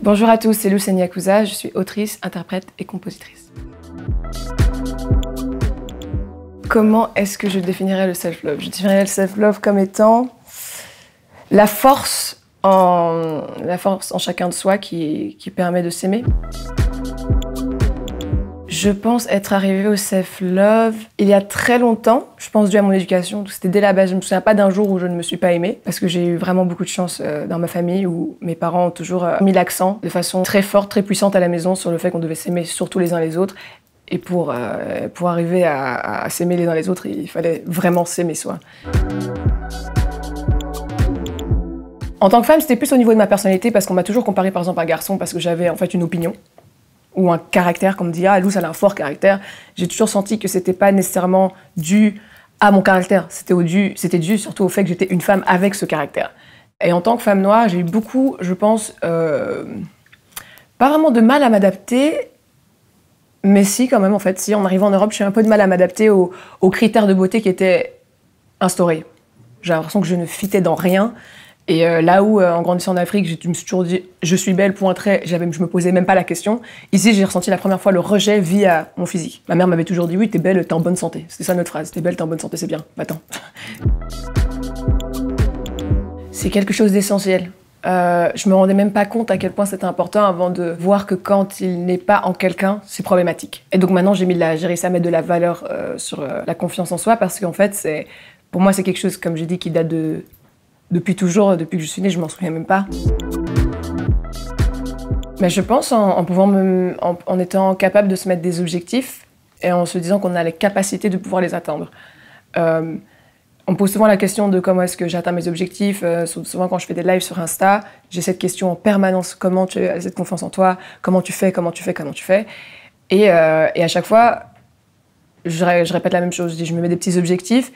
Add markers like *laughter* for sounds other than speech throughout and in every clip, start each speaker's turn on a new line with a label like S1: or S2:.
S1: Bonjour à tous, c'est Lucène Yakuza, je suis autrice, interprète et compositrice. Comment est-ce que je définirais le self-love Je définirais le self-love comme étant la force en, force chacun de soi qui permet de s'aimer. Je pense être arrivée au self-love il y a très longtemps, je pense dû à mon éducation. C'était dès la base, je ne me souviens pas d'un jour où je ne me suis pas aimée, parce que j'ai eu vraiment beaucoup de chance euh, dans ma famille où mes parents ont toujours euh, mis l'accent de façon très forte, très puissante à la maison sur le fait qu'on devait s'aimer surtout les uns les autres. Et pour, euh, arriver à, à s'aimer les uns les autres, il fallait vraiment s'aimer soi. En tant que femme, c'était plus au niveau de ma personnalité parce qu'on m'a toujours comparée par exemple à un garçon parce que j'avais en fait une opinion ou un caractère, comme dit, Alou, ah, ça a un fort caractère. J'ai toujours senti que c'était pas nécessairement dû à mon caractère. C'était dû, c'était dû surtout au fait que j'étais une femme avec ce caractère. Et en tant que femme noire, j'ai eu beaucoup, je pense, euh, pas vraiment de mal à m'adapter, mais si, quand même, en fait, si, en arrivant en Europe, j'ai un peu de mal à m'adapter aux, aux, critères de beauté qui étaient instaurés. J'ai l'impression que je ne fitais dans rien et euh, là où, euh, en grandissant en Afrique, je me suis toujours dit, je suis belle, point trait, j'avais, je me posais même pas la question. Ici, j'ai ressenti la première fois le rejet via mon physique. Ma mère m'avait toujours dit, oui, t'es belle, t'es en bonne santé. C'était ça notre phrase, t'es belle, t'es en bonne santé, c'est bien, va-t'en. *laughs* C'est quelque chose d'essentiel. Euh, je me rendais même pas compte à quel point c'était important avant de voir que quand il n'est pas en quelqu'un, c'est problématique. Et donc maintenant, j'ai mis de la, j'ai réussi à mettre de la valeur euh, sur la confiance en soi parce qu'en fait, c'est, pour moi, c'est quelque chose, comme j'ai dit, qui date de depuis toujours, euh, depuis que je suis née, je m'en souviens même pas. Mais je pense en, pouvant me, en, étant capable de se mettre des objectifs et en se disant qu'on a la capacité de pouvoir les atteindre. Euh, on me pose souvent la question de comment est-ce que j'atteins mes objectifs. Euh, souvent, quand je fais des lives sur Insta, j'ai cette question en permanence comment tu as cette confiance en toi Comment tu fais Comment tu fais Comment tu fais et, à chaque fois, je, je répète la même chose. Je, je me mets des petits objectifs,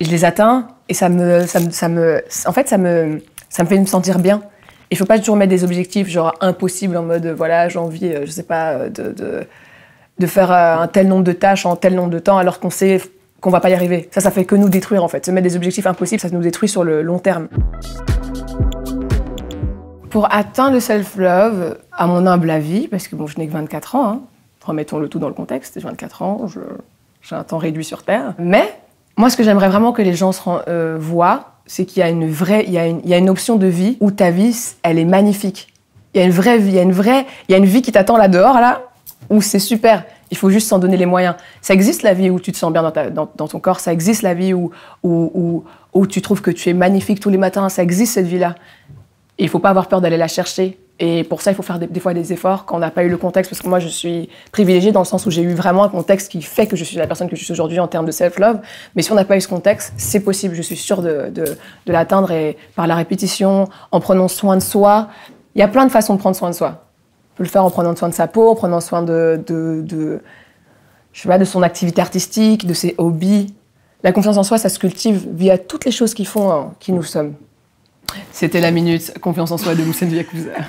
S1: je les atteins, et ça me, ça me, ça me, en fait, ça me, ça me fait me sentir bien. Il faut pas toujours mettre des objectifs genre impossibles en mode voilà j'ai envie euh, je sais pas euh, de, de, de faire euh, un tel nombre de tâches en tel nombre de temps alors qu'on sait qu'on va pas y arriver. Ça ça fait que nous détruire en fait. Se mettre des objectifs impossibles ça nous détruit sur le long terme. Pour atteindre le self-love, à mon humble avis, parce que bon, je n'ai que 24 ans, hein, remettons le tout dans le contexte, j'ai 24 ans, j'ai un temps réduit sur Terre, mais moi, ce que j'aimerais vraiment que les gens se euh, voient, c'est qu'il y a une vraie, il y a une, option de vie où ta vie, elle est magnifique. Il y a une vraie vie, il y a une vraie, il y a une vie qui t'attend là dehors, là, où c'est super. Il faut juste s'en donner les moyens. Ça existe la vie où tu te sens bien dans, ton corps. Ça existe la vie où, où, où, tu trouves que tu es magnifique tous les matins. Ça existe cette vie-là. Il ne faut pas avoir peur d'aller la chercher. Et pour ça, il faut faire des, fois des efforts quand on n'a pas eu le contexte, parce que moi, je suis privilégiée dans le sens où j'ai eu vraiment un contexte qui fait que je suis la personne que je suis aujourd'hui en termes de self-love. Mais si on n'a pas eu ce contexte, c'est possible, je suis sûre de, de, l'atteindre, et par la répétition, en prenant soin de soi. Il y a plein de façons de prendre soin de soi. On peut le faire en prenant soin de sa peau, en prenant soin de, de, de je sais pas, de son activité artistique, de ses hobbies. La confiance en soi, ça se cultive via toutes les choses qui font hein, qui nous sommes. C'était la minute confiance en soi de Moussen Yakuza.